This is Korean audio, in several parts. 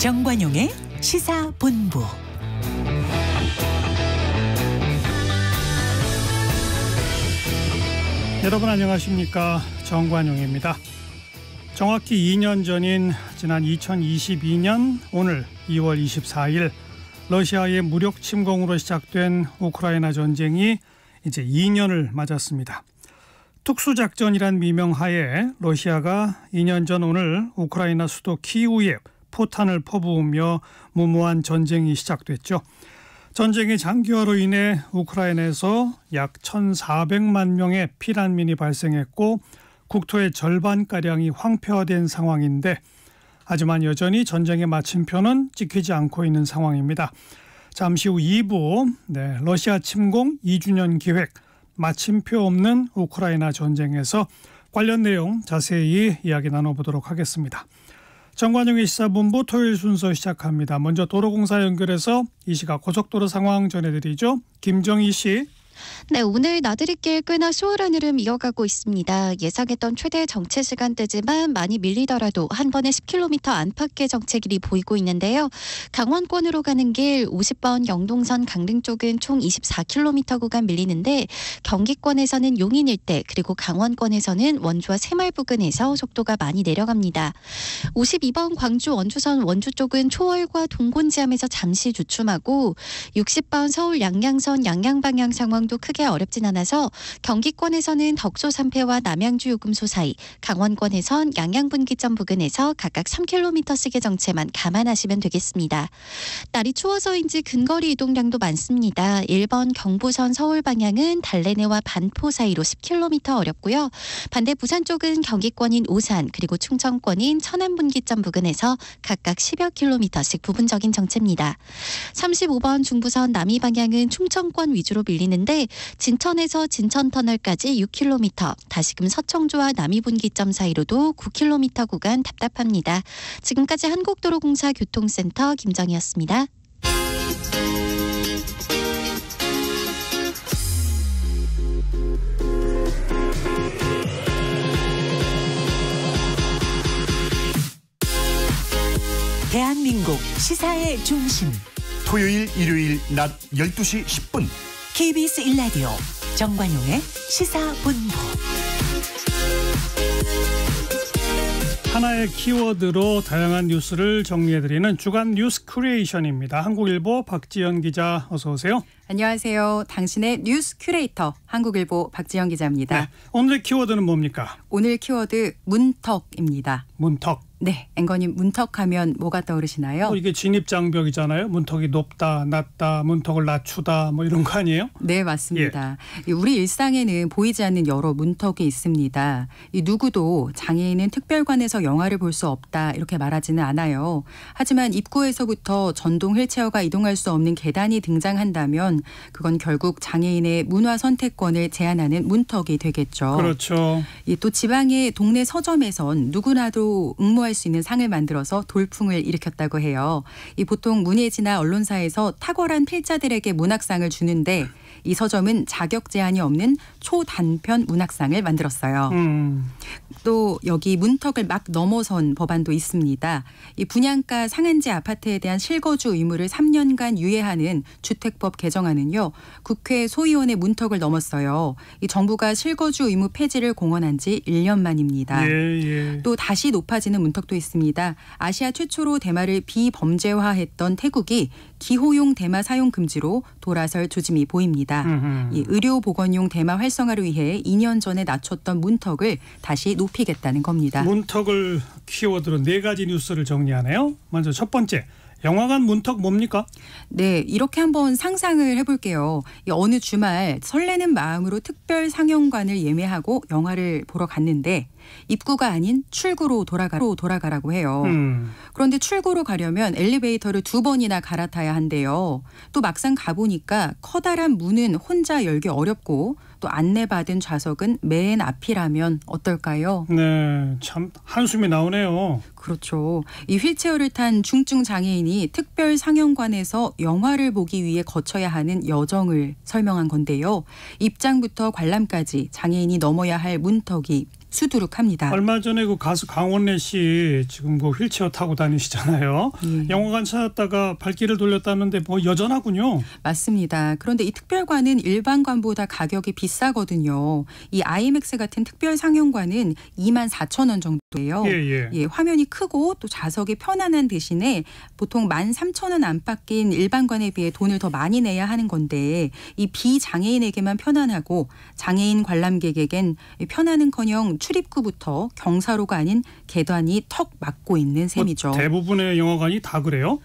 정관용의 시사본부. 여러분 안녕하십니까 정관용입니다. 정확히 2년 전인 지난 2022년 오늘 2월 24일 러시아의 무력 침공으로 시작된 우크라이나 전쟁이 이제 2년을 맞았습니다. 특수작전이란 미명하에 러시아가 2년 전 오늘 우크라이나 수도 키우에 포탄을 퍼부으며 무모한 전쟁이 시작됐죠. 전쟁의 장기화로 인해 우크라이나에서 약 1,400만 명의 피난민이 발생했고 국토의 절반가량이 황폐화된 상황인데 하지만 여전히 전쟁의 마침표는 찍히지 않고 있는 상황입니다. 잠시 후 2부 네, 러시아 침공 2주년 기획 마침표 없는 우크라이나 전쟁에서 관련 내용 자세히 이야기 나눠보도록 하겠습니다. 정관용의 시사본부 토요일 순서 시작합니다. 먼저 도로공사 연결해서 이 시각 고속도로 상황 전해드리죠. 김정희 씨. 네, 오늘 나들이길 꽤나 수월한 흐름 이어가고 있습니다. 예상했던 최대 정체 시간대지만 많이 밀리더라도 한 번에 10km 안팎의 정체길이 보이고 있는데요. 강원권으로 가는 길 50번 영동선 강릉 쪽은 총 24km 구간 밀리는데 경기권에서는 용인 일대 그리고 강원권에서는 원주와 새마을 부근에서 속도가 많이 내려갑니다. 52번 광주 원주선 원주 쪽은 초월과 동곤지암에서 잠시 주춤하고 60번 서울 양양선 양양 방향 상황 경남도 크게 어렵진 않아서 경기권에서는 덕소 산패와 남양주 요금소 사이, 강원권에선 양양분기점 부근에서 각각 3km씩의 정체만 감안하시면 되겠습니다. 날이 추워서인지 근거리 이동량도 많습니다. 1번 경부선 서울 방향은 달래내와 반포 사이로 10km 어렵고요. 반대 부산 쪽은 경기권인 오산 그리고 충청권인 천안분기점 부근에서 각각 10여 킬로씩 부분적인 정체입니다. 35번 중부선 남이 방향은 충청권 위주로 밀리는데 진천에서 진천터널까지 6km, 다시금 서청주와 남이분기점 사이로도 9km 구간 답답합니다. 지금까지 한국도로공사 교통센터 김정이었습니다. 대한민국 시사의 중심. 토요일, 일요일 낮 12시 10분. KBS 1라디오 정관용의 시사본부 하나의 키워드로 다양한 뉴스를 정리해드리는 주간 뉴스 크리이션입니다 한국일보 박지연 기자 어서 오세요. 안녕하세요. 당신의 뉴스 큐레이터 한국일보 박지연 기자입니다. 네, 오늘의 키워드는 뭡니까? 오늘 키워드 문턱입니다. 문턱. 네, 앵거님 문턱하면 뭐가 떠오르시나요? 어, 이게 진입 장벽이잖아요. 문턱이 높다, 낮다, 문턱을 낮추다, 뭐 이런 거 아니에요? 네, 맞습니다. 예. 우리 일상에는 보이지 않는 여러 문턱이 있습니다. 이 누구도 장애인은 특별관에서 영화를 볼 수 없다 이렇게 말하지는 않아요. 하지만 입구에서부터 전동 휠체어가 이동할 수 없는 계단이 등장한다면 그건 결국 장애인의 문화 선택권을 제한하는 문턱이 되겠죠. 그렇죠. 예, 또 지방의 동네 서점에선 누구나도 응모 추모할 수 있는 상을 만들어서 돌풍을 일으켰다고 해요. 이 보통 문예지나 언론사에서 탁월한 필자들에게 문학상을 주는데 이 서점은 자격 제한이 없는 초단편 문학상을 만들었어요. 음. 또 여기 문턱을 막 넘어선 법안도 있습니다. 이 분양가 상한제 아파트에 대한 실거주 의무를 3년간 유예하는 주택법 개정안은요. 국회 소위원회 문턱을 넘었어요. 이 정부가 실거주 의무 폐지를 공언한 지 1년 만입니다. 예, 예. 또 다시 높아지는 문턱도 있습니다. 아시아 최초로 대마를 비범죄화했던 태국이 기호용 대마 사용 금지로 돌아설 조짐이 보입니다. 이 의료 보건용 대마 활성화를 위해 2년 전에 낮췄던 문턱을 다시 높이겠다는 겁니다. 문턱을 키워드로 네 가지 뉴스를 정리하네요. 먼저 첫 번째 영화관 문턱 뭡니까? 네, 이렇게 한번 상상을 해볼게요. 어느 주말 설레는 마음으로 특별 상영관을 예매하고 영화를 보러 갔는데 입구가 아닌 출구로 돌아가로 돌아가라고 해요. 음. 그런데 출구로 가려면 엘리베이터를 두 번이나 갈아타야 한대요. 또 막상 가보니까 커다란 문은 혼자 열기 어렵고 또 안내받은 좌석은 맨 앞이라면 어떨까요? 네, 참 한숨이 나오네요. 그렇죠. 이 휠체어를 탄 중증 장애인이 특별 상영관에서 영화를 보기 위해 거쳐야 하는 여정을 설명한 건데요. 입장부터 관람까지 장애인이 넘어야 할 문턱이 수두룩합니다. 얼마 전에 그 가수 강원래 씨 지금 그 휠체어 타고 다니시잖아요. 예. 영화관 찾았다가 발길을 돌렸다는데 뭐 여전하군요. 맞습니다. 그런데 이 특별관은 일반관보다 가격이 비싸거든요. 이 IMAX 같은 특별 상영관은 2만 4천 원 정도예요. 예, 예. 예 화면이 큰 크고 또 좌석이 편안한 대신에 보통 만 삼천 원 안팎인 일반관에 비해 돈을 더 많이 내야 하는 건데 이 비장애인에게만 편안하고 장애인 관람객에겐 편안은커녕 출입구부터 경사로가 아닌 계단이 턱 막고 있는 뭐 셈이죠. 어, 대부분의 영화관이 다 그래요?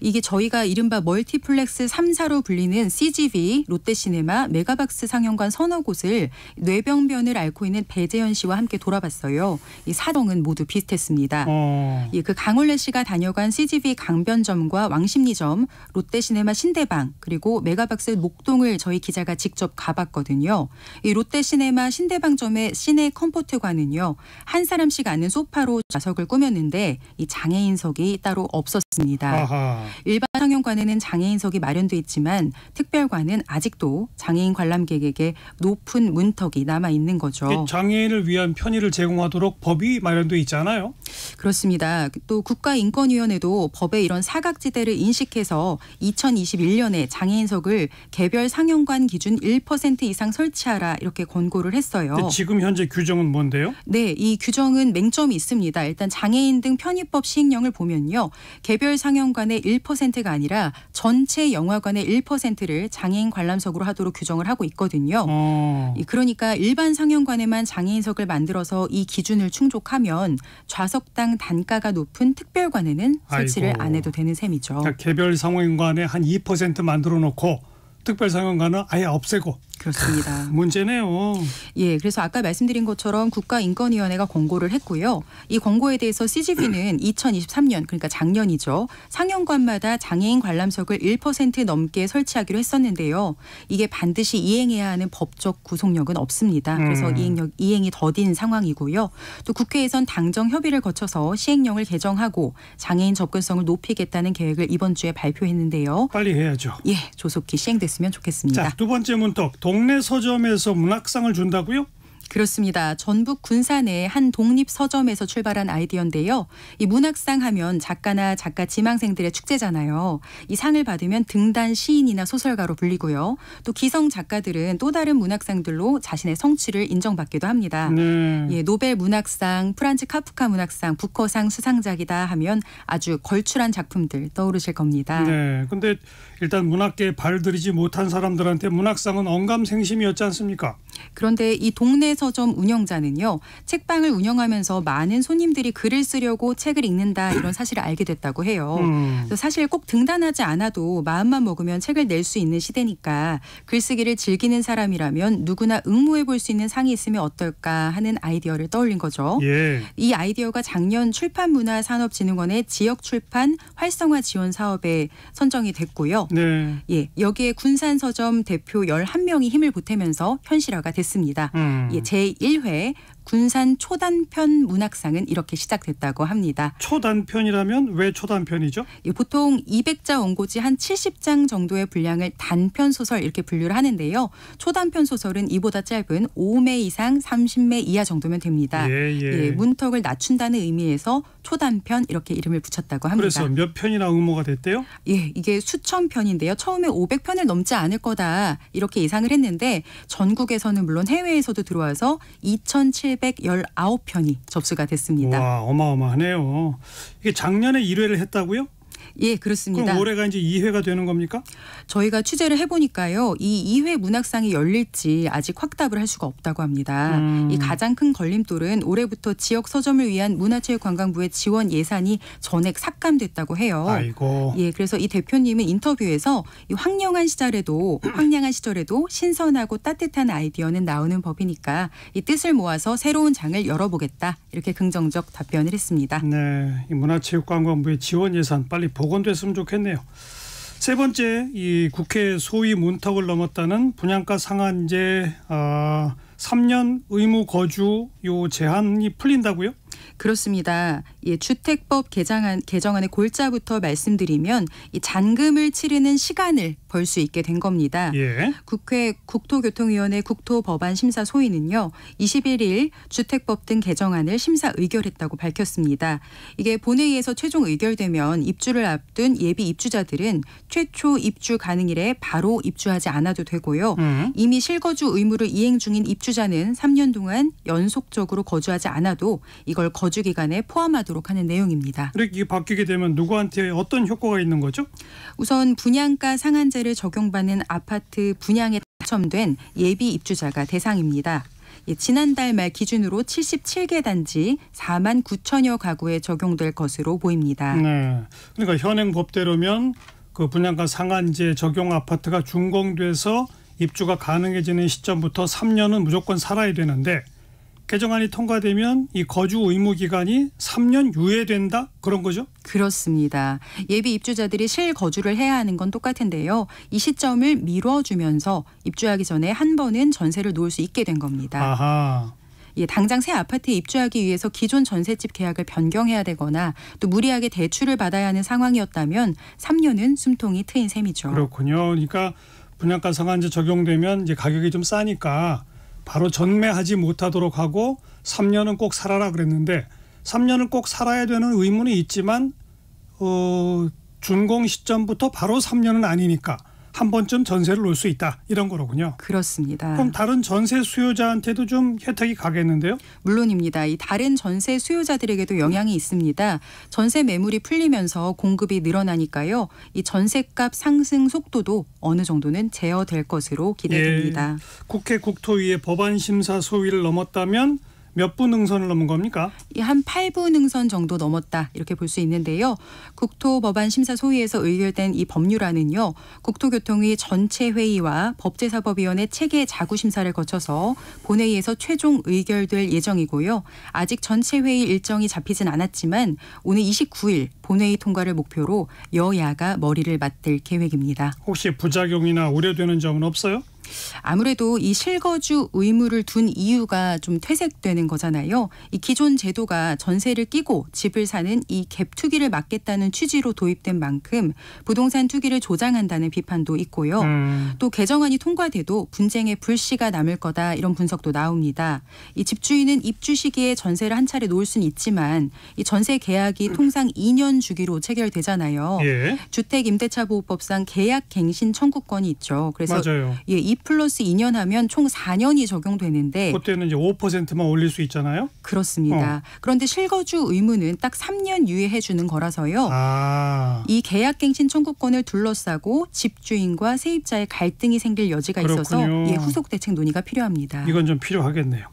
이게 저희가 이른바 멀티플렉스 3사로 불리는 CGV, 롯데시네마, 메가박스 상영관 서너 곳을 뇌병변을 앓고 있는 배재현 씨와 함께 돌아봤어요. 이 사정은 모두 비슷했습니다. 어. 예, 그 강원래 씨가 다녀간 CGV 강변점과 왕십리점, 롯데시네마 신대방 그리고 메가박스 목동을 저희 기자가 직접 가봤거든요. 이 롯데시네마 신대방점의 시내 컴포트관은요 한 사람씩 앉는 소파로 좌석을 꾸몄는데 이 장애인석이 따로 없었습니다. 아하. 일반 상영관에는 장애인석이 마련돼 있지만 특별관은 아직도 장애인 관람객에게 높은 문턱이 남아 있는 거죠. 장애인을 위한 편의를 제공하도록 법이 마련돼 있잖아요. 그렇습니다. 또 국가인권위원회도 법의 이런 사각지대를 인식해서 2021년에 장애인석을 개별 상영관 기준 1% 이상 설치하라 이렇게 권고를 했어요. 지금 현재 규정은 뭔데요? 네, 이 규정은 맹점이 있습니다. 일단 장애인 등 편입법 시행령을 보면요. 개별 상영관의 1%가 아니라 전체 영화관의 1%를 장애인 관람석으로 하도록 규정을 하고 있거든요. 어. 그러니까 일반 상영관에만 장애인석을 만들어서 이 기준을 충족하면 좌석 석당 단가가 높은 특별관에는 설치를 아이고. 안 해도 되는 셈이죠. 그러니까 개별 상호인관에 한 2% 만들어 놓고 특별상호인관은 아예 없애고 그렇습니다. 문제네요. 예, 그래서 아까 말씀드린 것처럼 국가인권위원회가 권고를 했고요. 이 권고에 대해서 CGV는 2023년 그러니까 작년이죠. 상영관마다 장애인 관람석을 1% 넘게 설치하기로 했었는데요. 이게 반드시 이행해야 하는 법적 구속력은 없습니다. 그래서 음. 이행력 이행이 더딘 상황이고요. 또 국회에선 당정 협의를 거쳐서 시행령을 개정하고 장애인 접근성을 높이겠다는 계획을 이번 주에 발표했는데요. 빨리 해야죠. 예, 조속히 시행됐으면 좋겠습니다. 자, 두 번째 문턱 동네 서점에서 문학상을 준다고요? 그렇습니다. 전북 군산의 한 독립 서점에서 출발한 아이디어인데요. 이 문학상 하면 작가나 작가 지망생들의 축제잖아요. 이 상을 받으면 등단 시인이나 소설가로 불리고요. 또 기성 작가들은 또 다른 문학상들로 자신의 성취를 인정받기도 합니다. 네. 예, 노벨 문학상, 프란츠 카프카 문학상, 부커상 수상작이다 하면 아주 걸출한 작품들 떠오르실 겁니다. 네. 근데 일단 문학계에 발들이지 못한 사람들한테 문학상은 언감생심이었지 않습니까? 그런데 이 동네 서점 운영자는요. 책방을 운영하면서 많은 손님들이 글을 쓰려고 책을 읽는다 이런 사실을 알게 됐다고 해요. 음. 사실 꼭 등단하지 않아도 마음만 먹으면 책을 낼 수 있는 시대니까 글쓰기를 즐기는 사람이라면 누구나 응모해 볼 수 있는 상이 있으면 어떨까 하는 아이디어를 떠올린 거죠. 예. 이 아이디어가 작년 출판문화산업진흥원의 지역 출판 활성화 지원 사업에 선정이 됐고요. 네. 예, 여기에 군산 서점 대표 11명이 힘을 보태면서 현실화가 됐습니다. 음. 예, 제1회 군산 초단편 문학상은 이렇게 시작됐다고 합니다. 초단편이라면 왜 초단편이죠? 예, 보통 200자 원고지 한 70장 정도의 분량을 단편 소설 이렇게 분류를 하는데요. 초단편 소설은 이보다 짧은 5매 이상 30매 이하 정도면 됩니다. 예, 예. 예, 문턱을 낮춘다는 의미에서 초단편 이렇게 이름을 붙였다고 합니다. 그래서 몇 편이나 응모가 됐대요? 예, 이게 수천 편인데요. 처음에 500편을 넘지 않을 거다 이렇게 예상을 했는데 전국에서는 물론 해외에서도 들어와서 2,700 819편이 접수가 됐습니다. 와, 어마어마하네요. 이게 작년에 1회를 했다고요? 예, 그렇습니다. 그럼 올해가 이제 2회가 되는 겁니까? 저희가 취재를 해보니까요. 이 2회 문학상이 열릴지 아직 확답을 할 수가 없다고 합니다. 음. 이 가장 큰 걸림돌은 올해부터 지역 서점을 위한 문화체육관광부의 지원 예산이 전액 삭감됐다고 해요. 아이고. 예, 그래서 이 대표님은 인터뷰에서 이 황량한 시절에도 황량한 시절에도 신선하고 따뜻한 아이디어는 나오는 법이니까 이 뜻을 모아서 새로운 장을 열어보겠다 이렇게 긍정적 답변을 했습니다. 네, 문화체육관광부의 지원 예산 빨리 보고. 복원됐으면 좋겠네요. 세 번째 이 국회 소위 문턱을 넘었다는 분양가 상한제 아, 3년 의무 거주 요 제한이 풀린다고요? 그렇습니다. 예, 주택법 개정안, 개정안의 골자부터 말씀드리면 이 잔금을 치르는 시간을 벌수 있게 된 겁니다. 예. 국회 국토교통위원회 국토법안심사 소위는요. 21일 주택법 등 개정안을 심사 의결했다고 밝혔습니다. 이게 본회의에서 최종 의결되면 입주를 앞둔 예비 입주자들은 최초 입주 가능일에 바로 입주하지 않아도 되고요. 음. 이미 실거주 의무를 이행 중인 입주자는 3년 동안 연속적으로 거주하지 않아도 이걸 거주 기간에 포함하도록 하는 내용입니다. 그 그러니까 근데 이게 바뀌게 되면 누구한테 어떤 효과가 있는 거죠? 우선 분양가 상한제 세를 적용받는 아파트 분양에 당첨된 예비 입주자가 대상입니다. 예, 지난달 말 기준으로 77개 단지 4만 9천여 가구에 적용될 것으로 보입니다. 네. 그러니까 현행 법대로면 그 분양가 상한제 적용 아파트가 준공돼서 입주가 가능해지는 시점부터 3년은 무조건 살아야 되는데 개정안이 통과되면 이 거주 의무 기간이 3년 유예된다 그런 거죠? 그렇습니다. 예비 입주자들이 실거주를 해야 하는 건 똑같은데요. 이 시점을 미뤄주면서 입주하기 전에 한 번은 전세를 놓을 수 있게 된 겁니다. 아하. 예, 당장 새 아파트에 입주하기 위해서 기존 전셋집 계약을 변경해야 되거나 또 무리하게 대출을 받아야 하는 상황이었다면 3년은 숨통이 트인 셈이죠. 그렇군요. 그러니까 분양가 상한제 적용되면 이제 가격이 좀 싸니까 바로 전매하지 못하도록 하고 3년은 꼭 살아라 그랬는데 3년은꼭 살아야 되는 의무는 있지만 어, 준공 시점부터 바로 3년은 아니니까 한 번쯤 전세를 놓을 수 있다 이런 거로군요. 그렇습니다. 그럼 다른 전세 수요자한테도 좀 혜택이 가겠는데요? 물론입니다. 이 다른 전세 수요자들에게도 영향이 있습니다. 전세 매물이 풀리면서 공급이 늘어나니까요. 이 전세값 상승 속도도 어느 정도는 제어될 것으로 기대됩니다. 예, 국회 국토위의 법안 심사 소위를 넘었다면 몇분 능선을 넘은 겁니까? 예, 한 8분 능선 정도 넘었다 이렇게 볼 수 있는데요. 국토법안심사 소위에서 의결된 이 법률안은요. 국토교통위 전체 회의와 법제사법위원회 체계 자구 심사를 거쳐서 본회의에서 최종 의결될 예정이고요. 아직 전체 회의 일정이 잡히진 않았지만 오늘 29일 본회의 통과를 목표로 여야가 머리를 맞댈 계획입니다. 혹시 부작용이나 우려되는 점은 없어요? 아무래도 이 실거주 의무를 둔 이유가 좀 퇴색되는 거잖아요. 이 기존 제도가 전세를 끼고 집을 사는 이 갭 투기를 막겠다는 취지로 도입된 만큼 부동산 투기를 조장한다는 비판도 있고요. 음. 또 개정안이 통과돼도 분쟁의 불씨가 남을 거다 이런 분석도 나옵니다. 이 집주인은 입주 시기에 전세를 한 차례 놓을 수는 있지만 이 전세 계약이 통상 2년 주기로 체결되잖아요. 예. 주택 임대차 보호법상 계약 갱신 청구권이 있죠. 그래서 맞아요. 예, 입 플러스 2년 하면 총 4년이 적용되는데 그때는 이제 5%만 올릴 수 있잖아요. 그렇습니다. 어. 그런데 실거주 의무는 딱 3년 유예해 주는 거라서요. 아. 이 계약갱신 청구권을 둘러싸고 집주인과 세입자의 갈등이 생길 여지가 그렇군요. 있어서 예, 후속 대책 논의가 필요합니다. 이건 좀 필요하겠네요.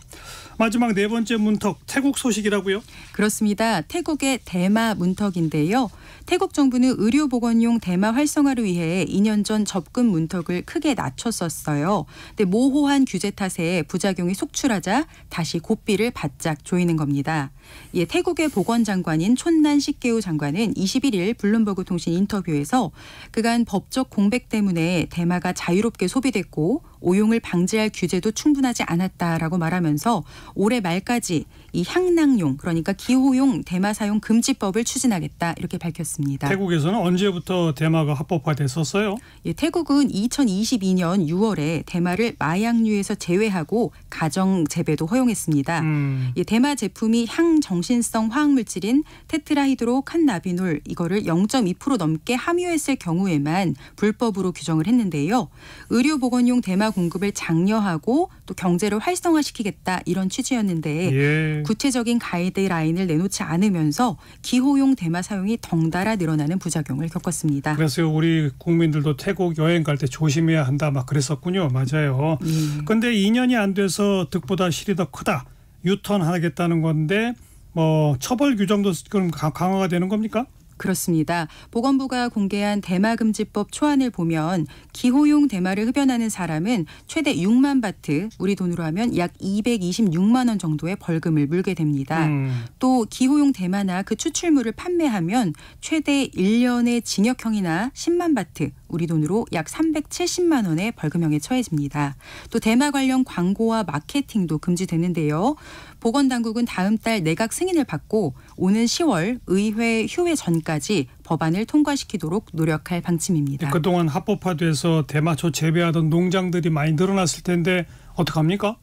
마지막 네 번째 문턱 태국 소식이라고요? 그렇습니다. 태국의 대마 문턱인데요. 태국 정부는 의료 보건용 대마 활성화를 위해 2년 전 접근 문턱을 크게 낮췄었어요. 근데 모호한 규제 탓에 부작용이 속출하자 다시 고삐를 바짝 조이는 겁니다. 예, 태국의 보건장관인 촌난 식계우 장관은 21일 블룸버그 통신 인터뷰에서 그간 법적 공백 때문에 대마가 자유롭게 소비됐고 오용을 방지할 규제도 충분하지 않았다라고 말하면서 올해 말까지 이향낭용 그러니까 기호용 대마 사용 금지법을 추진하겠다 이렇게 밝혔습니다. 태국에서는 언제부터 대마가 합법화됐었어요? 예, 태국은 2022년 6월에 대마를 마약류에서 제외하고 가정 재배도 허용했습니다. 음. 예, 대마 제품이 향정신성 화학물질인 테트라히드로 칸나비놀 이거를 0.2% 넘게 함유했을 경우에만 불법으로 규정을 했는데요. 의료보건용 대마 원가 공급을 장려하고 또 경제를 활성화시키겠다 이런 취지였는데 예. 구체적인 가이드라인을 내놓지 않으면서 기호용 대마 사용이 덩달아 늘어나는 부작용을 겪었습니다. 그래서 우리 국민들도 태국 여행 갈 때 조심해야 한다 막 그랬었군요. 맞아요. 그런데 음. 2년이 안 돼서 득보다 실이 더 크다. 유턴하겠다는 건데 뭐 처벌 규정도 그럼 강화가 되는 겁니까? 그렇습니다. 보건부가 공개한 대마금지법 초안을 보면 기호용 대마를 흡연하는 사람은 최대 6만 바트, 우리 돈으로 하면 약 226만 원 정도의 벌금을 물게 됩니다. 음. 또 기호용 대마나 그 추출물을 판매하면 최대 1년의 징역형이나 10만 바트, 우리 돈으로 약 370만 원의 벌금형에 처해집니다. 또 대마 관련 광고와 마케팅도 금지되는데요. 보건당국은 다음 달 내각 승인을 받고 오는 10월 의회 휴회 전까지 법안을 통과시키도록 노력할 방침입니다. 그동안 합법화돼서 대마초 재배하던 농장들이 많이 늘어났을 텐데 어떡합니까?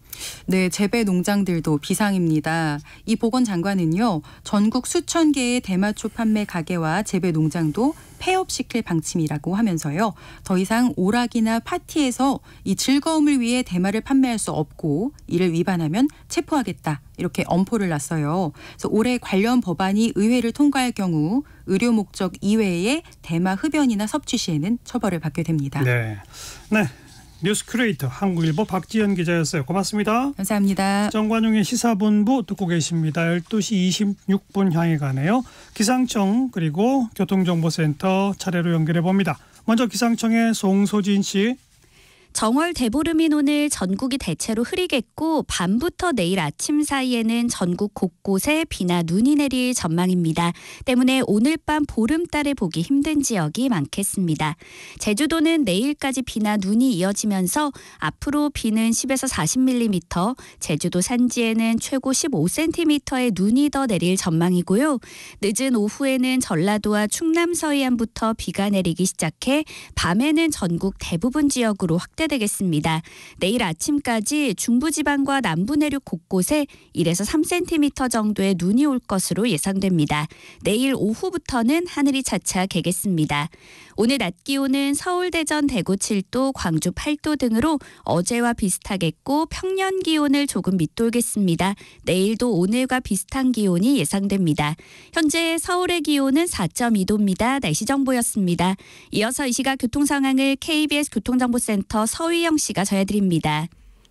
네, 재배 농장들도 비상입니다. 이 보건장관은요, 전국 수천 개의 대마초 판매 가게와 재배 농장도 폐업시킬 방침이라고 하면서요, 더 이상 오락이나 파티에서 이 즐거움을 위해 대마를 판매할 수 없고, 이를 위반하면 체포하겠다. 이렇게 엄포를 놨어요. 그래서 올해 관련 법안이 의회를 통과할 경우 의료 목적 이외에 대마 흡연이나 섭취 시에는 처벌을 받게 됩니다. 네. 네. 뉴스 큐레이터 한국일보 박지현 기자였어요. 고맙습니다. 감사합니다. 정관용의 시사본부 듣고 계십니다. 12시 26분 향해 가네요. 기상청 그리고 교통정보센터 차례로 연결해 봅니다. 먼저 기상청의 송소진 씨. 정월 대보름인 오늘 전국이 대체로 흐리겠고 밤부터 내일 아침 사이에는 전국 곳곳에 비나 눈이 내릴 전망입니다. 때문에 오늘 밤보름달을 보기 힘든 지역이 많겠습니다. 제주도는 내일까지 비나 눈이 이어지면서 앞으로 비는 10에서 40mm, 제주도 산지에는 최고 15cm의 눈이 더 내릴 전망이고요. 늦은 오후에는 전라도와 충남 서해안부터 비가 내리기 시작해 밤에는 전국 대부분 지역으로 확대 확대되겠습니다. 내일 아침까지 중부지방과 남부 내륙 곳곳에 1에서 3cm 정도의 눈이 올 것으로 예상됩니다. 내일 오후부터는 하늘이 차차 개겠습니다. 오늘 낮 기온은 서울, 대전, 대구 7도, 광주 8도 등으로 어제와 비슷하겠고 평년 기온을 조금 밑돌겠습니다. 내일도 오늘과 비슷한 기온이 예상됩니다. 현재 서울의 기온은 4.2도입니다. 날씨 정보였습니다. 이어서 이 시각 교통 상황을 KBS 교통정보센터 서희영 씨가 전해드립니다.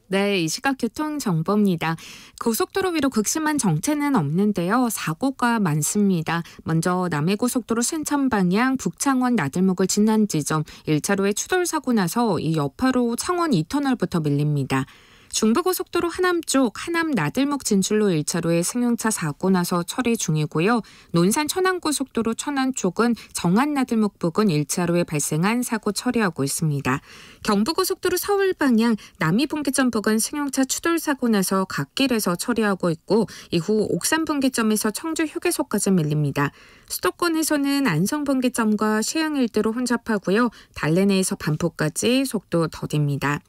네, 이 시각 교통 정보입니다. 고속도로 위로 극심한 정체는 없는데요. 사고가 많습니다. 먼저 남해고속도로 순천 방향 북창원 나들목을 지난 지점 1차로에 추돌 사고 나서 이 여파로 창원 2터널부터 밀립니다. 중부고속도로 하남 쪽 하남 나들목 진출로 1차로에 승용차 사고 나서 처리 중이고요. 논산 천안고속도로 천안 쪽은 정안 나들목 부근 1차로에 발생한 사고 처리하고 있습니다. 경부고속도로 서울 방향 남이 분기점 부근 승용차 추돌 사고 나서 갓길에서 처리하고 있고 이후 옥산 분기점에서 청주 휴게소까지 밀립니다. 수도권에서는 안성 분기점과 시흥 일대로 혼잡하고요. 달래내에서 반포까지 속도 더딥니다.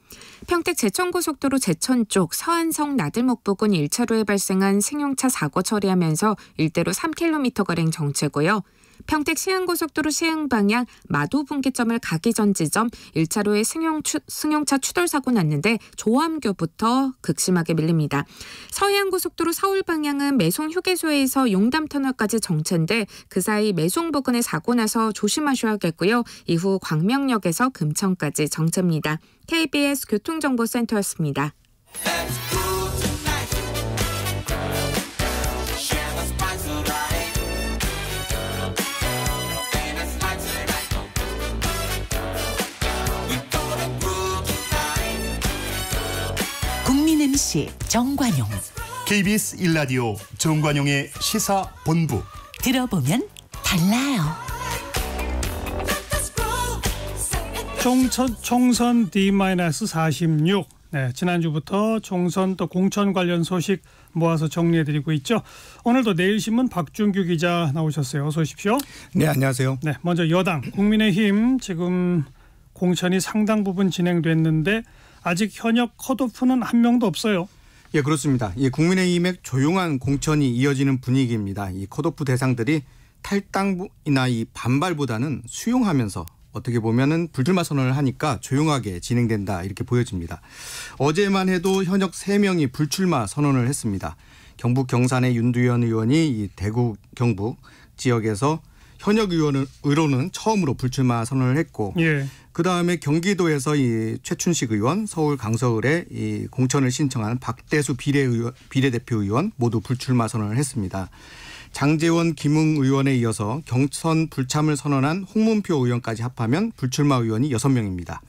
평택 제천고속도로 제 제천 쪽 서안성 나들목 부근 1차로에 발생한 승용차 사고 처리하면서 일대로 3km가량 정체고요. 평택 시흥고속도로 시흥 방향 마도 분기점을 가기 전 지점 1차로에 승용 추, 승용차 추돌 사고 났는데 조암교부터 극심하게 밀립니다. 서해안고속도로 서울 방향은 매송 휴게소에서 용담 터널까지 정체인데 그 사이 매송 부근에 사고 나서 조심하셔야겠고요. 이후 광명역에서 금천까지 정체입니다. KBS 교통정보센터였습니다. 국민 MC 정관용 KBS 일라디오 정관용의 시사본부 들어보면 달라요. 총선 D-46 네, 지난주부터 총선 또 공천 관련 소식 모아서 정리해드리고 있죠. 오늘도 내일신문 박준규 기자 나오셨어요. 어서 오십시오. 네, 안녕하세요. 네, 먼저 여당 국민의힘 지금 공천이 상당 부분 진행됐는데 아직 현역 컷오프는 한 명도 없어요. 예, 그렇습니다. 예, 국민의힘의 조용한 공천이 이어지는 분위기입니다. 이 컷오프 대상들이 탈당이나 이 반발보다는 수용하면서 어떻게 보면은 불출마 선언을 하니까 조용하게 진행된다 이렇게 보여집니다. 어제만 해도 현역 3명이 불출마 선언을 했습니다. 경북 경산의 윤두현 의원이 이 대구 경북 지역에서 현역 의원으로는 처음으로 불출마 선언을 했고 예. 그다음에 경기도에서 이 최춘식 의원, 서울 강서을에 이 공천을 신청한 박대수 비례 의원, 비례대표 의원 모두 불출마 선언을 했습니다. 장재원 김웅 의원에 이어서 경선 불참을 선언한 홍문표 의원까지 합하면 불출마 의원이 6명입니다.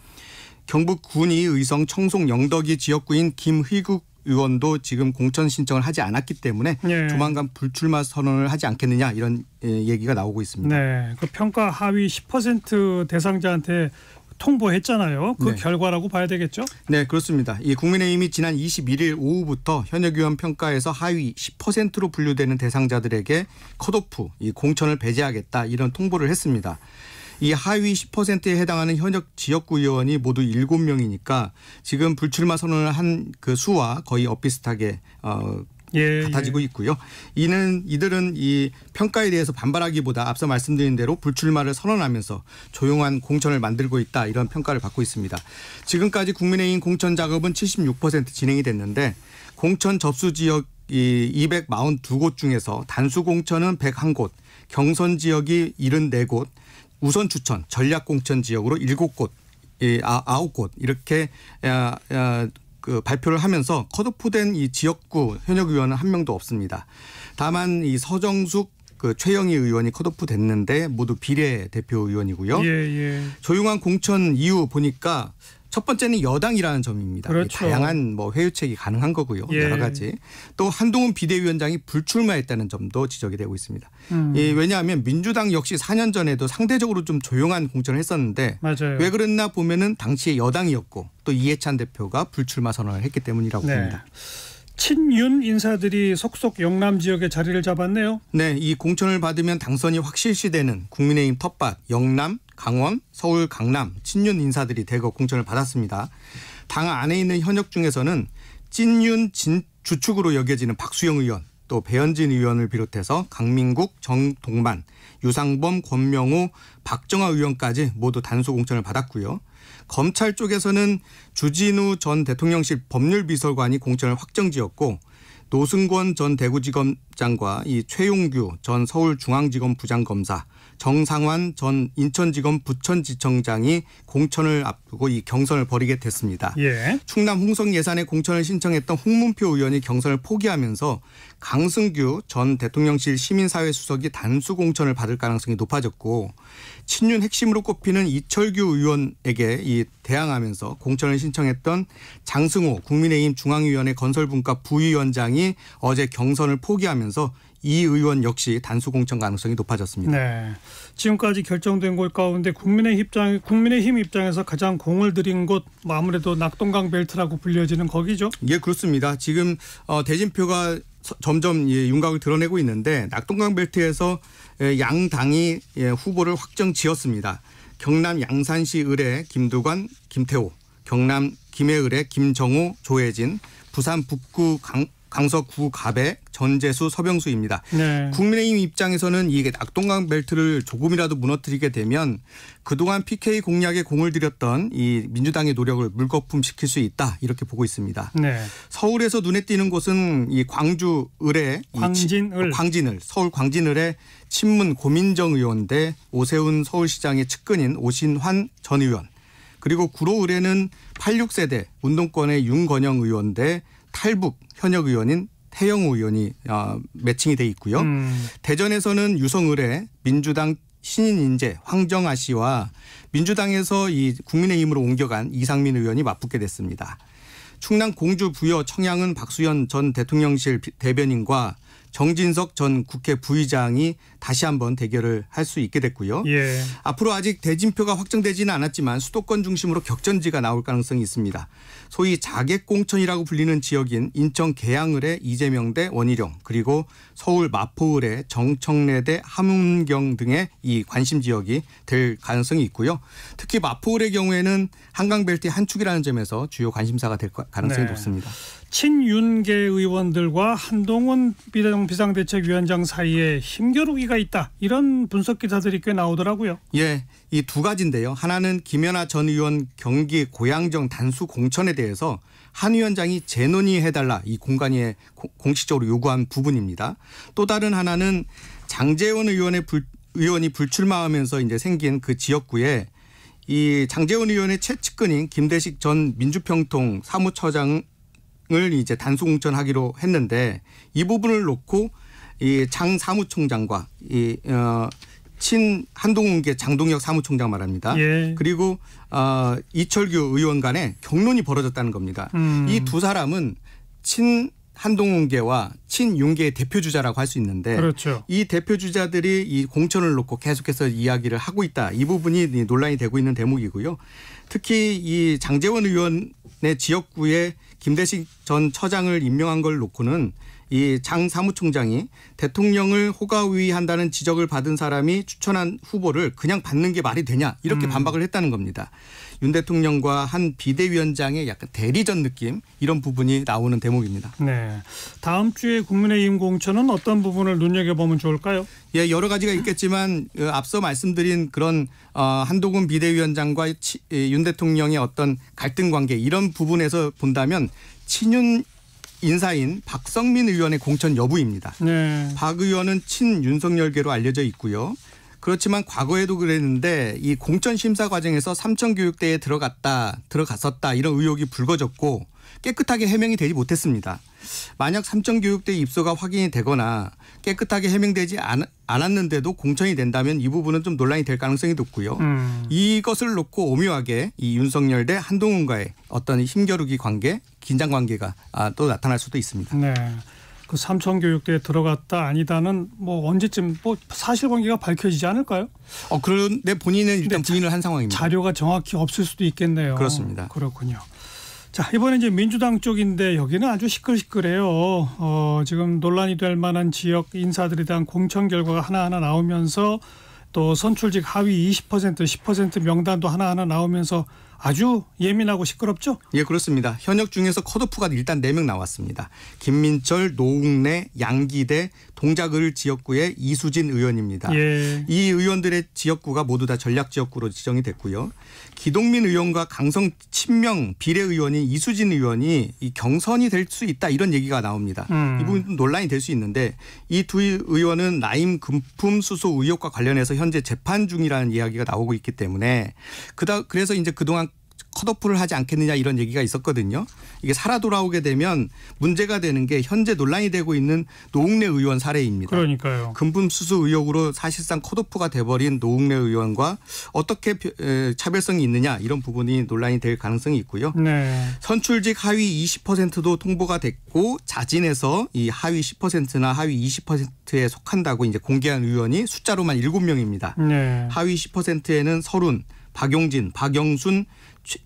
경북 군이 의성 청송 영덕이 지역구인 김휘국 의원도 지금 공천 신청을 하지 않았기 때문에 네. 조만간 불출마 선언을 하지 않겠느냐 이런 예, 얘기가 나오고 있습니다. 네, 그 평가 하위 10% 대상자한테 통보했잖아요. 그 네. 결과라고 봐야 되겠죠? 네, 그렇습니다. 이 국민의힘이 지난 21일 오후부터 현역 의원 평가에서 하위 10%로 분류되는 대상자들에게 컷오프, 이 공천을 배제하겠다 이런 통보를 했습니다. 이 하위 10%에 해당하는 현역 지역구 의원이 모두 7명이니까 지금 불출마 선언을 한 그 수와 거의 엇비슷하게 어, 예, 같아지고 예. 있고요. 이는 이들은 이 평가에 대해서 반발하기보다 앞서 말씀드린 대로 불출마를 선언하면서 조용한 공천을 만들고 있다 이런 평가를 받고 있습니다. 지금까지 국민의힘 공천 작업은 76% 진행이 됐는데 공천 접수 지역 이 242곳 중에서 단수 공천은 101곳, 경선 지역이 74곳, 우선 추천 전략 공천 지역으로 7곳 아, 아홉 곳 이렇게 아, 아, 그 발표를 하면서 컷오프된 이 지역구 현역 의원은 한 명도 없습니다. 다만 이 서정숙 그 최영희 의원이 컷오프 됐는데 모두 비례 대표 의원이고요. 예, 예. 조용한 공천 이후 보니까 첫 번째는 여당이라는 점입니다. 그렇죠. 다양한 뭐 회유책이 가능한 거고요. 예. 여러 가지. 또 한동훈 비대위원장이 불출마했다는 점도 지적이 되고 있습니다. 음. 예, 왜냐하면 민주당 역시 4년 전에도 상대적으로 좀 조용한 공천을 했었는데 맞아요. 왜 그랬나 보면은 당시에 여당이었고 또 이해찬 대표가 불출마 선언을 했기 때문이라고 네. 봅니다. 친윤 인사들이 속속 영남 지역에 자리를 잡았네요. 네, 이 공천을 받으면 당선이 확실시되는 국민의힘 텃밭 영남 강원, 서울, 강남 친윤 인사들이 대거 공천을 받았습니다. 당 안에 있는 현역 중에서는 찐윤 진, 주축으로 여겨지는 박수영 의원, 또 배현진 의원을 비롯해서 강민국, 정동만, 유상범, 권명우, 박정아 의원까지 모두 단수 공천을 받았고요. 검찰 쪽에서는 주진우 전 대통령실 법률비서관이 공천을 확정지었고 노승권 전 대구지검장과 이 최용규 전 서울중앙지검 부장검사, 정상환 전 인천지검 부천지청장이 공천을 앞두고 이 경선을 벌이게 됐습니다. 예. 충남 홍성 예산에 공천을 신청했던 홍문표 의원이 경선을 포기하면서 강승규 전 대통령실 시민사회 수석이 단수 공천을 받을 가능성이 높아졌고 친윤 핵심으로 꼽히는 이철규 의원에게 이 대항하면서 공천을 신청했던 장승호 국민의힘 중앙위원회 건설분과 부위원장이 어제 경선을 포기하면서 이 의원 역시 단수 공천 가능성이 높아졌습니다. 네. 지금까지 결정된 곳 가운데 국민의 입장 국민의힘 입장에서 가장 공을 들인 곳 뭐 아무래도 낙동강 벨트라고 불려지는 거기죠. 예, 그렇습니다. 지금 어, 대진표가 점점 윤곽을 드러내고 있는데 낙동강 벨트에서 예, 양 당이 예, 후보를 확정 지었습니다. 경남 양산시 의뢰 김두관, 김태호, 경남 김해을의 김정호, 조혜진, 부산 북구 강, 강서구 갑의 전재수, 서병수입니다. 네. 국민의힘 입장에서는 이게 낙동강 벨트를 조금이라도 무너뜨리게 되면 그동안 PK 공약에 공을 들였던 이 민주당의 노력을 물거품시킬 수 있다 이렇게 보고 있습니다. 네. 서울에서 눈에 띄는 곳은 이 광주 을의 광진을 광진을 서울 광진을의 친문 고민정 의원 대 오세훈 서울시장의 측근인 오신환 전 의원 그리고 구로 을에는 86세대 운동권의 윤건영 의원 대 탈북 현역 의원인 태영호 의원이 어, 매칭이 돼 있고요. 음. 대전에서는 유성을의 민주당 신인 인재 황정아 씨와 민주당에서 이 국민의힘으로 옮겨간 이상민 의원이 맞붙게 됐습니다. 충남 공주 부여 청양은 박수현 전 대통령실 대변인과 정진석 전 국회 부의장이 다시 한번 대결을 할 수 있게 됐고요. 예. 앞으로 아직 대진표가 확정되지는 않았지만 수도권 중심으로 격전지가 나올 가능성이 있습니다. 소위 자객공천이라고 불리는 지역인 인천 계양을의 이재명 대 원희룡 그리고 서울 마포을의 정청래 대 함흥경 등의 이 관심 지역이 될 가능성이 있고요. 특히 마포을의 경우에는 한강 벨트 의한 축이라는 점에서 주요 관심사가 될 가능성이 네. 높습니다. 친윤계 의원들과 한동훈 비대정 비상대책위원장 사이에 힘겨루기가 있다. 이런 분석 기사들이 꽤 나오더라고요. 예, 이 두 가지인데요. 하나는 김연아 전 의원 경기 고양정 단수 공천에 대해서 한 위원장이 재논의해달라 이 공간에 공식적으로 요구한 부분입니다. 또 다른 하나는 장재원 의원의 불, 의원이 불출마하면서 이제 생긴 그 지역구에 이 장재원 의원의 최측근인 김대식 전 민주평통 사무처장 을 이제 단수 공천하기로 했는데 이 부분을 놓고 이 장 사무총장과 이 어, 친 한동훈계 장동혁 사무총장 말합니다. 예. 그리고 어, 이철규 의원 간에 경론이 벌어졌다는 겁니다. 음. 이두 사람은 친 한동훈계와 친윤계의 대표주자라고 할 수 있는데 그렇죠. 이 대표주자들이 이 공천을 놓고 계속해서 이야기를 하고 있다. 이 부분이 논란이 되고 있는 대목이고요. 특히 이 장재원 의원의 지역구에 김대식 전 처장을 임명한 걸 놓고는 이 장 사무총장이 대통령을 호가위한다는 지적을 받은 사람이 추천한 후보를 그냥 받는 게 말이 되냐 이렇게 음. 반박을 했다는 겁니다. 윤 대통령과 한 비대위원장의 약간 대리전 느낌 이런 부분이 나오는 대목입니다. 네. 다음 주에 국민의힘 공천은 어떤 부분을 눈여겨보면 좋을까요? 예, 여러 가지가 있겠지만 어, 앞서 말씀드린 그런 어, 한동훈 비대위원장과 윤 대통령의 어떤 갈등 관계 이런 부분에서 본다면 친윤 인사인 박성민 의원의 공천 여부입니다. 네. 박 의원은 친윤석열계로 알려져 있고요. 그렇지만 과거에도 그랬는데 이 공천 심사 과정에서 삼청 교육대에 들어갔다 들어갔었다 이런 의혹이 불거졌고 깨끗하게 해명이 되지 못했습니다. 만약 삼청 교육대 입소가 확인이 되거나 깨끗하게 해명되지 않, 않았는데도 공천이 된다면 이 부분은 좀 논란이 될 가능성이 높고요. 음. 이것을 놓고 오묘하게 이 윤석열 대 한동훈과의 어떤 힘겨루기 관계, 긴장 관계가 아, 또 나타날 수도 있습니다. 네. 그 삼천 교육대에 들어갔다 아니다는 뭐 언제쯤 뭐 사실관계가 밝혀지지 않을까요? 어 그런데 본인은 일단 네, 부인을 한 상황입니다. 자료가 정확히 없을 수도 있겠네요. 그렇습니다. 그렇군요. 자 이번에 이제 민주당 쪽인데 여기는 아주 시끌시끌해요. 어 지금 논란이 될 만한 지역 인사들에 대한 공천 결과가 하나하나 나오면서 또 선출직 하위 20% 10% 명단도 하나하나 나오면서 아주 예민하고 시끄럽죠? 예, 그렇습니다. 현역 중에서 컷오프가 일단 4명 나왔습니다. 김민철, 노웅래, 양기대, 동작을 지역구의 이수진 의원입니다. 예. 이 의원들의 지역구가 모두 다 전략 지역구로 지정이 됐고요. 기동민 의원과 강성 친명 비례 의원인 이수진 의원이 이 경선이 될 수 있다 이런 얘기가 나옵니다. 음. 이 부분 논란이 될 수 있는데 이 두 의원은 라임 금품 수소 의혹과 관련해서 현재 재판 중이라는 이야기가 나오고 있기 때문에 그다 그래서 이제 그동안 컷오프를 하지 않겠느냐 이런 얘기가 있었거든요. 이게 살아 돌아오게 되면 문제가 되는 게 현재 논란이 되고 있는 노웅래 의원 사례입니다. 그러니까요. 금품 수수 의혹으로 사실상 컷오프가 돼버린 노웅래 의원과 어떻게 차별성이 있느냐 이런 부분이 논란이 될 가능성이 있고요. 네. 선출직 하위 20%도 통보가 됐고 자진해서 이 하위 10%나 하위 20%에 속한다고 이제 공개한 의원이 숫자로만 7명입니다. 네. 하위 10%에는 서른 박용진, 박영순,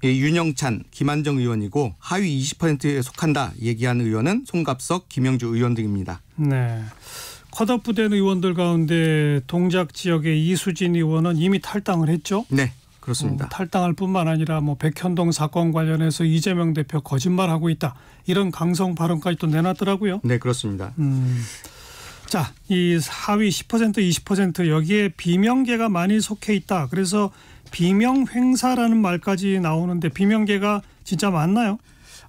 예, 윤영찬, 김한정 의원이고 하위 20%에 속한다 얘기한 의원은 송갑석, 김영주 의원 등입니다. 네. 컷오프된 의원들 가운데 동작 지역의 이수진 의원은 이미 탈당을 했죠. 네. 그렇습니다. 어, 탈당할 뿐만 아니라 뭐 백현동 사건 관련해서 이재명 대표 거짓말하고 있다. 이런 강성 발언까지 또 내놨더라고요. 네, 그렇습니다. 음. 자, 이 하위 10% 20% 여기에 비명계가 많이 속해 있다. 그래서 비명횡사라는 말까지 나오는데 비명계가 진짜 맞나요?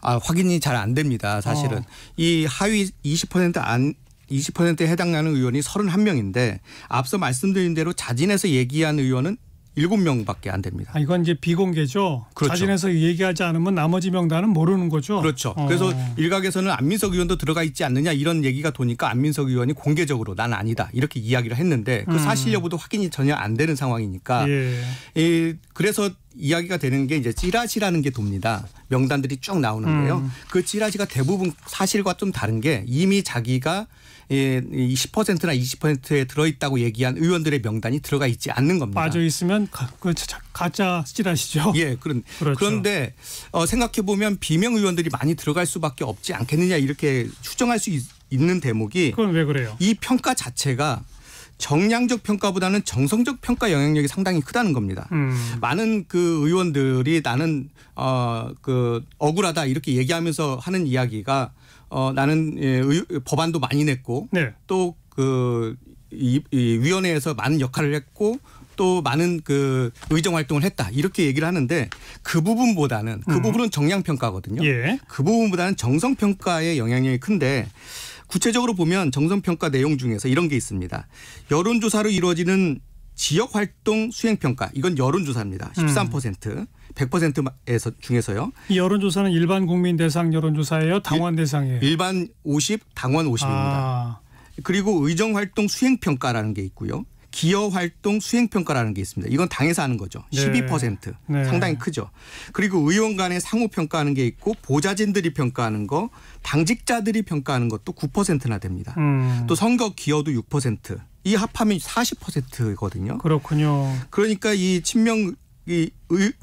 아, 확인이 잘 안 됩니다. 사실은 어. 이 하위 20%안 20%에 해당하는 의원이 31명인데 앞서 말씀드린 대로 자진해서 얘기한 의원은 일곱 명밖에안 됩니다. 아, 이건 이제 비공개죠. 그렇죠. 자진해서 얘기하지 않으면 나머지 명단은 모르는 거죠. 그렇죠. 어. 그래서 일각에서는 안민석 의원도 들어가 있지 않느냐 이런 얘기가 도니까 안민석 의원이 공개적으로 난 아니다 이렇게 이야기를 했는데 그 음. 사실 여부도 확인이 전혀 안 되는 상황이니까 예. 이, 그래서 이야기가 되는 게 이제 찌라시라는 게 돕니다. 명단들이 쭉 나오는데요. 음. 그 찌라시가 대부분 사실과 좀 다른 게 이미 자기가 예, 20%나 20%에 들어있다고 얘기한 의원들의 명단이 들어가 있지 않는 겁니다. 빠져 있으면 가, 그 가짜 스질시죠 예, 그런 그렇죠. 그런데 어, 생각해 보면 비명 의원들이 많이 들어갈 수밖에 없지 않겠느냐 이렇게 추정할 수 있, 있는 대목이 그건 왜 그래요? 이 평가 자체가 정량적 평가보다는 정성적 평가 영향력이 상당히 크다는 겁니다. 음. 많은 그 의원들이 나는 어 그 억울하다 이렇게 얘기하면서 하는 이야기가 어, 나는 예, 의, 법안도 많이 냈고 네. 또그 이, 이 위원회에서 많은 역할을 했고 또 많은 그 의정 활동을 했다 이렇게 얘기를 하는데 그 부분보다는 그 음. 부분은 정량 평가거든요. 예. 그 부분보다는 정성 평가의 영향력이 큰데 구체적으로 보면 정성 평가 내용 중에서 이런 게 있습니다. 여론 조사로 이루어지는 지역 활동 수행 평가 이건 여론 조사입니다. 13% 음. 100%에서 중에서요. 이 여론 조사는 일반 국민 대상 여론 조사예요. 당원 대상이에요. 일반 50, 당원 50입니다. 아. 그리고 의정 활동 수행 평가라는 게 있고요. 기여 활동 수행 평가라는 게 있습니다. 이건 당에서 하는 거죠. 12% 네. 상당히 크죠. 그리고 의원 간의 상호 평가하는 게 있고 보좌진들이 평가하는 거, 당직자들이 평가하는 것도 9%나 됩니다. 음. 또 선거 기여도 6%. 이 합하면 40%거든요. 그렇군요. 그러니까 이 친명 이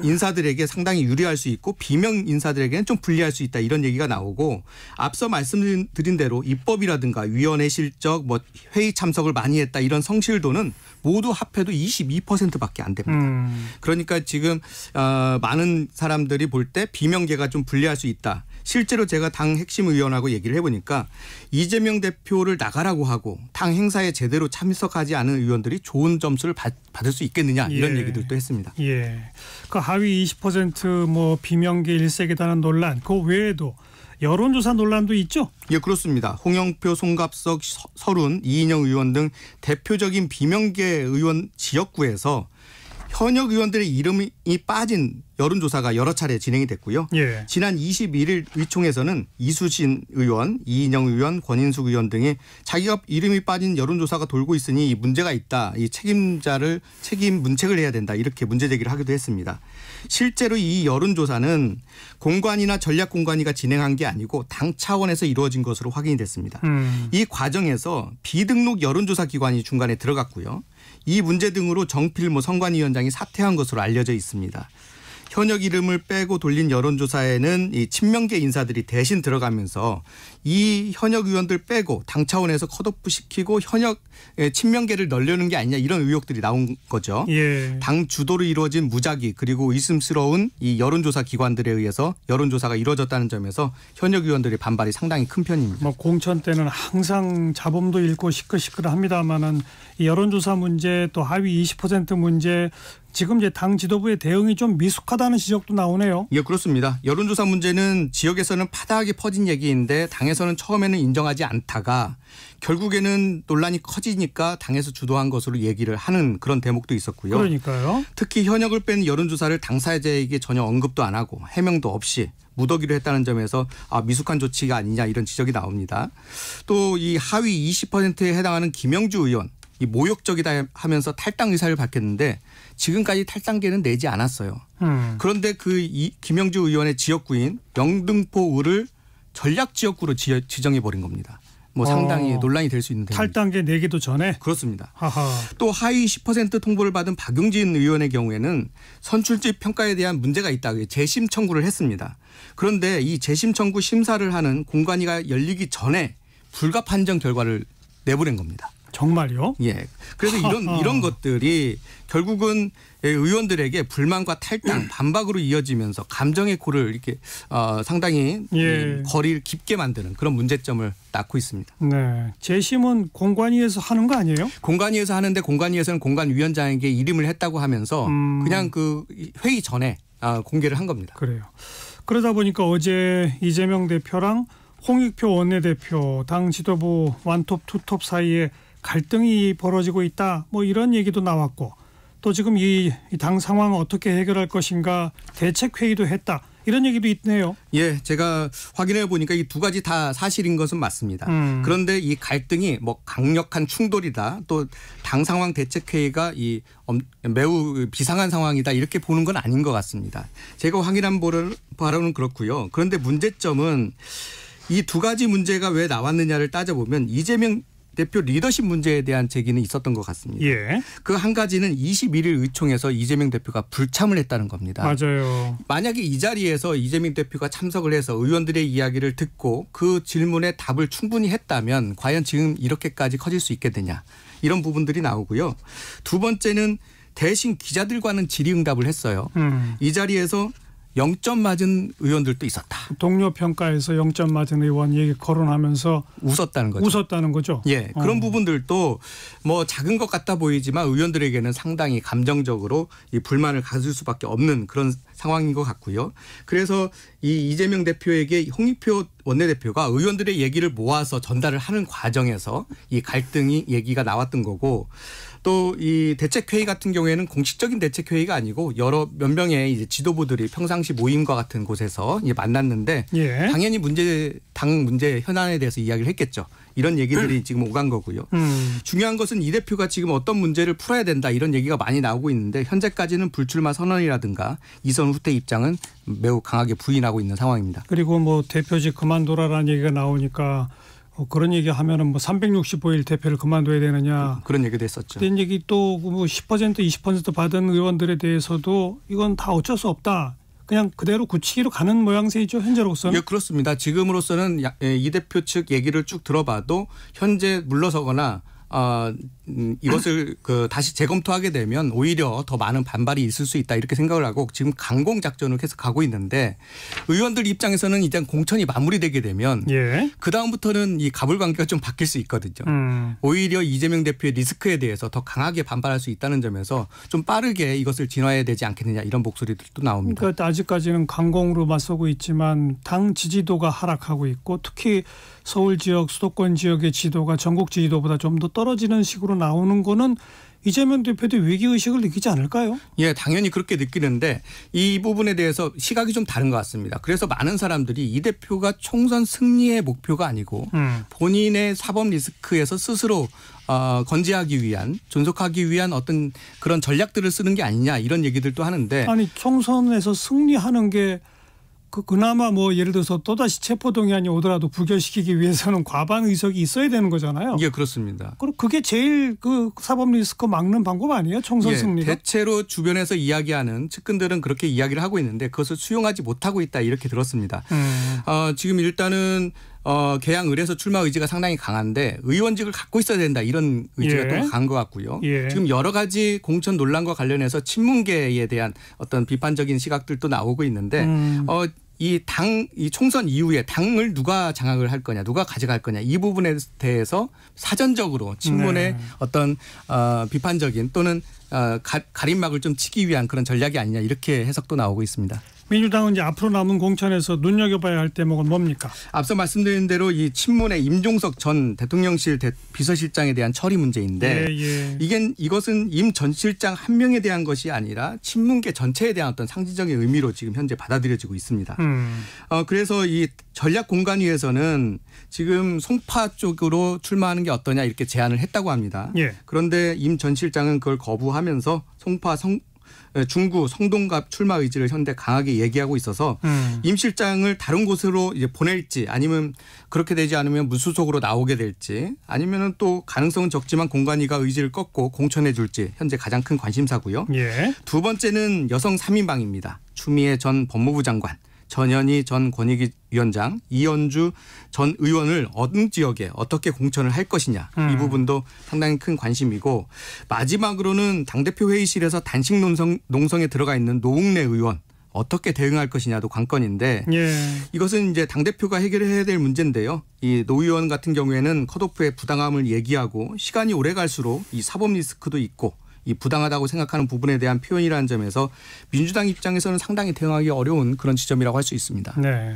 인사들에게 상당히 유리할 수 있고 비명 인사들에게는 좀 불리할 수 있다 이런 얘기가 나오고 앞서 말씀드린 대로 입법이라든가 위원회 실적 뭐 회의 참석을 많이 했다 이런 성실도는 모두 합해도 22%밖에 안 됩니다. 음. 그러니까 지금 어, 많은 사람들이 볼 때 비명계가 좀 불리할 수 있다. 실제로 제가 당 핵심 의원하고 얘기를 해보니까 이재명 대표를 나가라고 하고 당 행사에 제대로 참석하지 않은 의원들이 좋은 점수를 받, 을수 있겠느냐 이런 예. 얘기들도 했습니다. 예. 그 하위 20%뭐 비명계 일색이다는 논란 그 외에도 여론조사 논란도 있죠? 예, 그렇습니다. 홍영표, 송갑석, 서른, 이인영 의원 등 대표적인 비명계 의원 지역구에서 현역 의원들의 이름이 빠진 여론조사가 여러 차례 진행이 됐고요. 예. 지난 21일 의총에서는 이수진 의원, 이인영 의원, 권인숙 의원 등이 자기가 이름이 빠진 여론조사가 돌고 있으니 문제가 있다. 이 책임자를 책임 문책을 해야 된다. 이렇게 문제 제기를 하기도 했습니다. 실제로 이 여론조사는 공관이나 전략공관위가 진행한 게 아니고 당 차원에서 이루어진 것으로 확인이 됐습니다. 음. 이 과정에서 비등록 여론조사 기관이 중간에 들어갔고요. 이 문제 등으로 정필모 선관위원장이 사퇴한 것으로 알려져 있습니다. 현역 이름을 빼고 돌린 여론조사에는 이 친명계 인사들이 대신 들어가면서 이 현역 의원들 빼고 당 차원에서 컷오프 시키고 현역 친명계를 널려는 게 아니냐 이런 의혹들이 나온 거죠. 예. 당 주도로 이루어진 무작위 그리고 의심스러운 이 여론조사 기관들에 의해서 여론조사가 이루어졌다는 점에서 현역 의원들의 반발이 상당히 큰 편입니다. 뭐 공천 때는 항상 자범도 잃고 시끌시끌합니다만은 여론조사 문제 또 하위 20% 문제 지금 이제 당 지도부의 대응이 좀 미숙하다는 지적도 나오네요. 예, 그렇습니다. 여론조사 문제는 지역에서는 파다하게 퍼진 얘기인데 당에서는 처음에는 인정하지 않다가 결국에는 논란이 커지니까 당에서 주도한 것으로 얘기를 하는 그런 대목도 있었고요. 그러니까요. 특히 현역을 뺀 여론조사를 당사자에게 전혀 언급도 안 하고 해명도 없이 무더기로 했다는 점에서 아, 미숙한 조치가 아니냐 이런 지적이 나옵니다. 또 이 하위 20%에 해당하는 김영주 의원 이 모욕적이다 하면서 탈당 의사를 밝혔는데 지금까지 탈당계는 내지 않았어요. 음. 그런데 그 이 김영주 의원의 지역구인 영등포구를 전략 지역구로 지정해 버린 겁니다. 뭐 어. 상당히 논란이 될 수 있는 탈당계 내기도 전에 그렇습니다. 하하. 또 하위 10% 통보를 받은 박용진 의원의 경우에는 선출직 평가에 대한 문제가 있다고 재심 청구를 했습니다. 그런데 이 재심 청구 심사를 하는 공관위가 열리기 전에 불가 판정 결과를 내보낸 겁니다. 정말요? 예. 그래서 이런 이런 것들이 결국은 의원들에게 불만과 탈당, 음. 반박으로 이어지면서 감정의 골를 이렇게 어, 상당히 예. 거리를 깊게 만드는 그런 문제점을 낳고 있습니다. 네. 재심은 공관위에서 하는 거 아니에요? 공관위에서 하는데 공관위에서는 공관위원장에게 이름을 했다고 하면서 음. 그냥 그 회의 전에 아, 공개를 한 겁니다. 그래요. 그러다 보니까 어제 이재명 대표랑 홍익표 원내대표 당 지도부 완톱 투톱 사이에 갈등이 벌어지고 있다. 뭐 이런 얘기도 나왔고 또 지금 이 당 상황 어떻게 해결할 것인가 대책 회의도 했다. 이런 얘기도 있네요. 예, 제가 확인해 보니까 이 두 가지 다 사실인 것은 맞습니다. 음. 그런데 이 갈등이 뭐 강력한 충돌이다 또 당 상황 대책 회의가 이 매우 비상한 상황이다 이렇게 보는 건 아닌 것 같습니다. 제가 확인한 바로는 그렇고요. 그런데 문제점은 이 두 가지 문제가 왜 나왔느냐를 따져보면 이재명 대표 리더십 문제에 대한 제기는 있었던 것 같습니다. 예. 그 한 가지는 21일 의총에서 이재명 대표가 불참을 했다는 겁니다. 맞아요. 만약에 이 자리에서 이재명 대표가 참석을 해서 의원들의 이야기를 듣고 그 질문에 답을 충분히 했다면 과연 지금 이렇게까지 커질 수있게되냐 이런 부분들이 나오고요. 두 번째는 대신 기자들과는 질의응답을 했어요. 음. 이 자리에서 0점 맞은 의원들도 있었다. 동료 평가에서 0점 맞은 의원 얘기 거론하면서 웃었다는 거죠. 웃었다는 거죠. 예. 어. 그런 부분들도 뭐 작은 것 같아 보이지만 의원들에게는 상당히 감정적으로 이 불만을 가질 수밖에 없는 그런 상황인 것 같고요. 그래서 이 이재명 대표에게 홍익표 원내대표가 의원들의 얘기를 모아서 전달을 하는 과정에서 이 갈등이 얘기가 나왔던 거고 또이 대책회의 같은 경우에는 공식적인 대책회의가 아니고 여러 몇 명의 이제 지도부들이 평상시 모임과 같은 곳에서 이제 만났는데 예. 당연히 문제 당 문제 현안에 대해서 이야기를 했겠죠. 이런 얘기들이 음. 지금 오간 거고요. 음. 중요한 것은 이 대표가 지금 어떤 문제를 풀어야 된다 이런 얘기가 많이 나오고 있는데 현재까지는 불출마 선언이라든가 이선 후퇴 입장은 매우 강하게 부인하고 있는 상황입니다. 그리고 뭐 대표직 그만둬라라는 얘기가 나오니까 뭐 그런 얘기 하면은 뭐 365일 대표를 그만둬야 되느냐 그, 그런 얘기도 했었죠. 그런 얘기 또 뭐 10% 20% 받은 의원들에 대해서도 이건 다 어쩔 수 없다. 그냥 그대로 굳히기로 가는 모양새이죠 현재로서는. 예, 그렇습니다. 지금으로서는 예, 이 대표 측 얘기를 쭉 들어봐도 현재 물러서거나 어, 음, 이것을 그 다시 재검토하게 되면 오히려 더 많은 반발이 있을 수 있다 이렇게 생각을 하고 지금 강공 작전을 계속 가고 있는데 의원들 입장에서는 일단 공천이 마무리되게 되면 예. 그 다음부터는 이 가불 관계가 좀 바뀔 수 있거든요. 음. 오히려 이재명 대표의 리스크에 대해서 더 강하게 반발할 수 있다는 점에서 좀 빠르게 이것을 진화해야 되지 않겠느냐 이런 목소리들도 나옵니다. 그러니까 아직까지는 강공으로 맞서고 있지만 당 지지도가 하락하고 있고 특히 서울 지역, 수도권 지역의 지도가 전국 지도보다 좀 더 떨어지는 식으로 나오는 거는 이재명 대표도 위기의식을 느끼지 않을까요? 예, 당연히 그렇게 느끼는데 이 부분에 대해서 시각이 좀 다른 것 같습니다. 그래서 많은 사람들이 이 대표가 총선 승리의 목표가 아니고 음. 본인의 사법 리스크에서 스스로 어, 건지하기 위한 존속하기 위한 어떤 그런 전략들을 쓰는 게 아니냐 이런 얘기들도 하는데 아니 총선에서 승리하는 게 그, 그나마 뭐 예를 들어서 또다시 체포동의안이 오더라도 부결시키기 위해서는 과반 의석이 있어야 되는 거잖아요. 예, 그렇습니다. 그럼 그게 제일 그 사법 리스크 막는 방법 아니에요? 총선 예, 승리가? 대체로 주변에서 이야기하는 측근들은 그렇게 이야기를 하고 있는데 그것을 수용하지 못하고 있다 이렇게 들었습니다. 음. 어, 지금 일단은 어, 개항 을에서 출마 의지가 상당히 강한데 의원직을 갖고 있어야 된다 이런 의지가 예. 또 강한 것 같고요. 예. 지금 여러 가지 공천 논란과 관련해서 친문계에 대한 어떤 비판적인 시각들도 나오고 있는데 음. 어, 이 당, 이 총선 이후에 당을 누가 장악을 할 거냐, 누가 가져갈 거냐 이 부분에 대해서 사전적으로 친문의 네. 어떤 어, 비판적인 또는 어, 가, 가림막을 좀 치기 위한 그런 전략이 아니냐 이렇게 해석도 나오고 있습니다. 민주당은 이제 앞으로 남은 공천에서 눈여겨봐야 할 대목은 뭡니까? 앞서 말씀드린 대로 이 친문의 임종석 전 대통령실 대, 비서실장에 대한 처리 문제인데 예, 예. 이게 이것은 임 전 실장 한 명에 대한 것이 아니라 친문계 전체에 대한 어떤 상징적인 의미로 지금 현재 받아들여지고 있습니다. 음. 어, 그래서 이 전략 공간위에서는 지금 송파 쪽으로 출마하는 게 어떠냐 이렇게 제안을 했다고 합니다. 예. 그런데 임 전 실장은 그걸 거부하면서 송파 성, 예, 중구 성동갑 출마 의지를 현대 강하게 얘기하고 있어서 음. 임 실장을 다른 곳으로 이제 보낼지 아니면 그렇게 되지 않으면 무소속으로 나오게 될지 아니면또 가능성은 적지만 공관위가 의지를 꺾고 공천해 줄지 현재 가장 큰 관심사고요. 예. 두 번째는 여성 3인방입니다. 추미애 전 법무부 장관. 전현희 전 권익위원장, 이현주 전 의원을 어느 지역에 어떻게 공천을 할 것이냐 음. 이 부분도 상당히 큰 관심이고 마지막으로는 당대표 회의실에서 단식 농성, 농성에 들어가 있는 노웅래 의원 어떻게 대응할 것이냐도 관건인데 예. 이것은 이제 당 대표가 해결해야 될 문제인데요. 이 노 의원 같은 경우에는 컷오프의 부당함을 얘기하고 시간이 오래 갈수록 이 사법 리스크도 있고 이 부당하다고 생각하는 부분에 대한 표현이라는 점에서 민주당 입장에서는 상당히 대응하기 어려운 그런 지점이라고 할 수 있습니다. 네.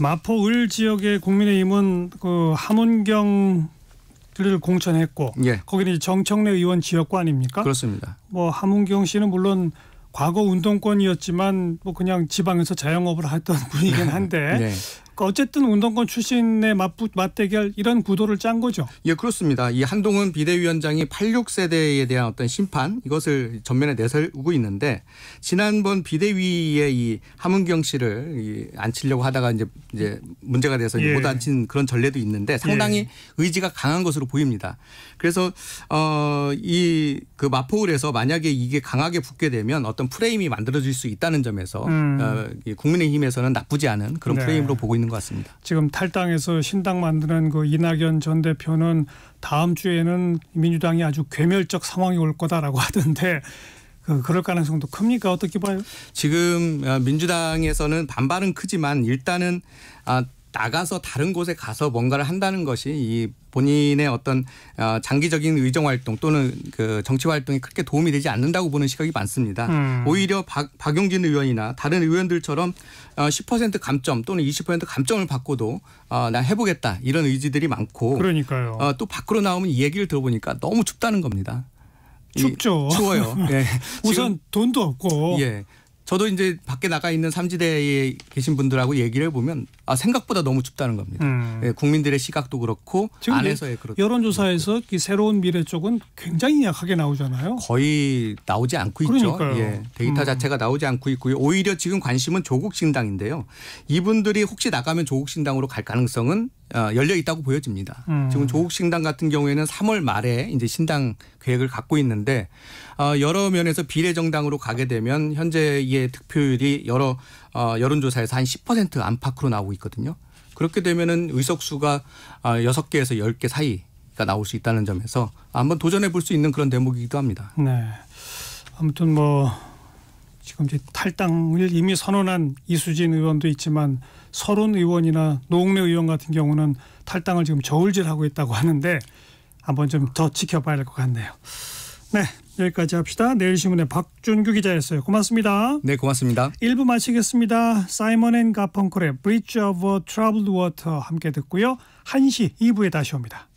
마포 을 지역의 국민의힘은 그 함은경 를 공천했고 예. 거기는 정청래 의원 지역구 아닙니까? 그렇습니다. 뭐 함은경 씨는 물론 과거 운동권이었지만 뭐 그냥 지방에서 자영업을 했던 분이긴 한데 네. 그 어쨌든 운동권 출신의 맞부, 맞대결 이런 구도를 짠 거죠. 예, 그렇습니다. 이 한동훈 비대위원장이 86세대에 대한 어떤 심판 이것을 전면에 내세우고 있는데 지난번 비대위에 이 함은경 씨를 이 앉히려고 하다가 이제 이제 문제가 돼서 예. 못 앉힌 그런 전례도 있는데 상당히 예. 의지가 강한 것으로 보입니다. 그래서 어이 그 마포울에서 만약에 이게 강하게 붙게 되면 어떤 프레임이 만들어질 수 있다는 점에서 음. 어, 국민의힘에서는 나쁘지 않은 그런 네. 프레임으로 보고 있는. 있는 것 같습니다. 지금 탈당해서 신당 만드는 그 이낙연 전 대표는 다음 주에는 민주당이 아주 괴멸적 상황이 올 거다라고 하던데 그 그럴 가능성도 큽니까? 어떻게 봐요? 지금 어, 민주당에서는 반발은 크지만 일단은 아 나가서 다른 곳에 가서 뭔가를 한다는 것이 이 본인의 어떤 어, 장기적인 의정 활동 또는 그 정치 활동에 크게 도움이 되지 않는다고 보는 시각이 많습니다. 음. 오히려 박, 박용진 의원이나 다른 의원들처럼 10% 어, 감점 또는 20% 감점을 받고도 어, 나 해보겠다 이런 의지들이 많고 그러니까요. 어, 또 밖으로 나오면 이 얘기를 들어보니까 너무 춥다는 겁니다. 춥죠. 추워요. 예. 우선 돈도 없고. 예. 저도 이제 밖에 나가 있는 삼지대에 계신 분들하고 얘기를 해보면 아 생각보다 너무 춥다는 겁니다. 음. 예, 국민들의 시각도 그렇고 안에서의 그렇 여론조사에서 이 새로운 미래 쪽은 굉장히 약하게 나오잖아요. 거의 나오지 않고 그러니까요. 있죠. 예, 데이터 음. 자체가 나오지 않고 있고요. 오히려 지금 관심은 조국 신당인데요. 이분들이 혹시 나가면 조국 신당으로 갈 가능성은 어, 열려 있다고 보여집니다. 음. 지금 조국 신당 같은 경우에는 3월 말에 이제 신당 계획을 갖고 있는데 어, 여러 면에서 비례정당으로 가게 되면 현재의 득표율이 여러 어, 여론조사에서 한 10% 안팎으로 나오고 있거든요. 그렇게 되면은 의석수가 6개에서 10개 사이가 나올 수 있다는 점에서 한번 도전해 볼 수 있는 그런 대목이기도 합니다. 네. 아무튼 뭐 지금 이제 탈당을 이미 선언한 이수진 의원도 있지만 서른 의원이나 노웅래 의원 같은 경우는 탈당을 지금 저울질하고 있다고 하는데 한번 좀 더 지켜봐야 할 것 같네요. 네. 여기까지 합시다. 내일신문의 박준규 기자였어요. 고맙습니다. 네, 고맙습니다. 1부 마치겠습니다. 사이먼 앤 가펑콜의 Bridge o v Troubled Water 함께 듣고요. 1시 2부에 다시 옵니다.